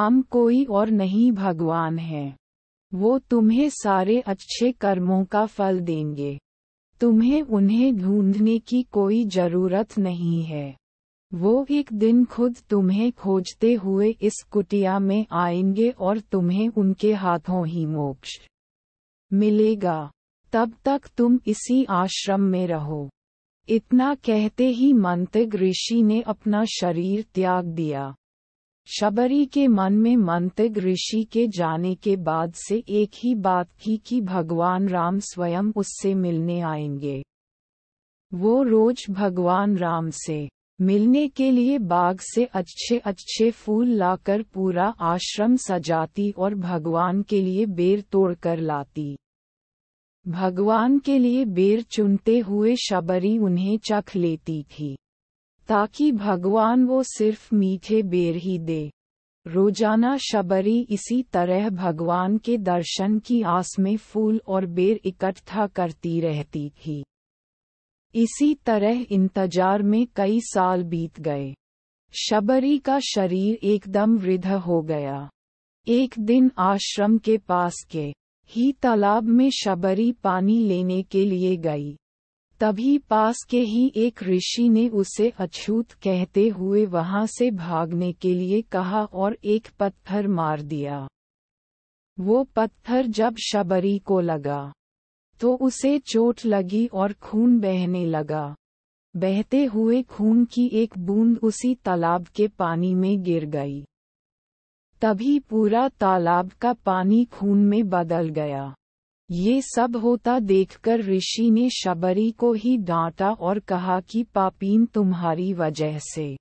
राम कोई और नहीं भगवान है वो तुम्हें सारे अच्छे कर्मों का फल देंगे तुम्हें उन्हें ढूंढने की कोई जरूरत नहीं है वो एक दिन खुद तुम्हें खोजते हुए इस कुटिया में आएंगे और तुम्हें उनके हाथों ही मोक्ष मिलेगा तब तक तुम इसी आश्रम में रहो इतना कहते ही मंत्र ऋषि ने अपना शरीर त्याग दिया शबरी के मन में मंतिग ऋषि के जाने के बाद से एक ही बात की कि भगवान राम स्वयं उससे मिलने आएंगे वो रोज भगवान राम से मिलने के लिए बाग से अच्छे अच्छे फूल लाकर पूरा आश्रम सजाती और भगवान के लिए बेर तोड़कर लाती भगवान के लिए बेर चुनते हुए शबरी उन्हें चख लेती थी ताकि भगवान वो सिर्फ मीठे बेर ही दे रोजाना शबरी इसी तरह भगवान के दर्शन की आस में फूल और बेर इकट्ठा करती रहती थी इसी तरह इंतजार में कई साल बीत गए शबरी का शरीर एकदम वृद्ध हो गया एक दिन आश्रम के पास के ही तालाब में शबरी पानी लेने के लिए गई तभी पास के ही एक ऋषि ने उसे अछूत कहते हुए वहां से भागने के लिए कहा और एक पत्थर मार दिया वो पत्थर जब शबरी को लगा तो उसे चोट लगी और खून बहने लगा बहते हुए खून की एक बूंद उसी तालाब के पानी में गिर गई तभी पूरा तालाब का पानी खून में बदल गया ये सब होता देखकर ऋषि ने शबरी को ही डांटा और कहा कि पापीन तुम्हारी वजह से